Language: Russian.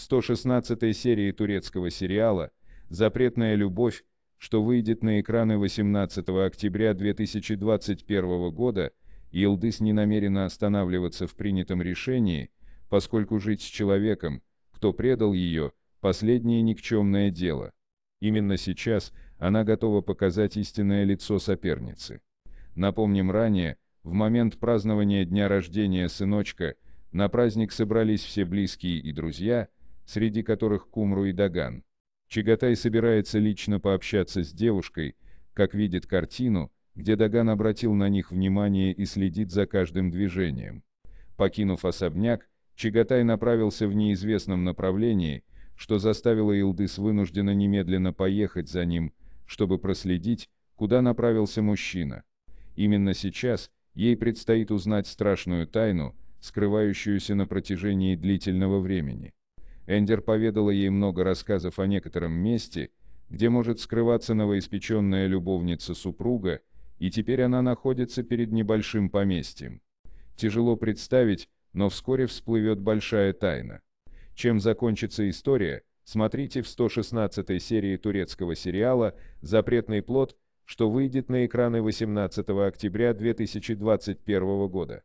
116 серии турецкого сериала «Запретная любовь», что выйдет на экраны 18 октября 2021 года, Йылдыс не намерена останавливаться в принятом решении, поскольку жить с человеком, кто предал ее, последнее никчемное дело. Именно сейчас она готова показать истинное лицо соперницы. Напомним ранее, в момент празднования дня рождения сыночка, на праздник собрались все близкие и друзья – среди которых Кумру и Даган. Чагатай собирается лично пообщаться с девушкой, как видит картину, где Даган обратил на них внимание и следит за каждым движением. Покинув особняк, Чагатай направился в неизвестном направлении, что заставило Илдыс вынуждена немедленно поехать за ним, чтобы проследить, куда направился мужчина. Именно сейчас ей предстоит узнать страшную тайну, скрывающуюся на протяжении длительного времени. Эндер поведала ей много рассказов о некотором месте, где может скрываться новоиспеченная любовница супруга, и теперь она находится перед небольшим поместьем. Тяжело представить, но вскоре всплывет большая тайна. Чем закончится история, смотрите в 116 серии турецкого сериала «Запретный плод», что выйдет на экраны 18 октября 2021 года.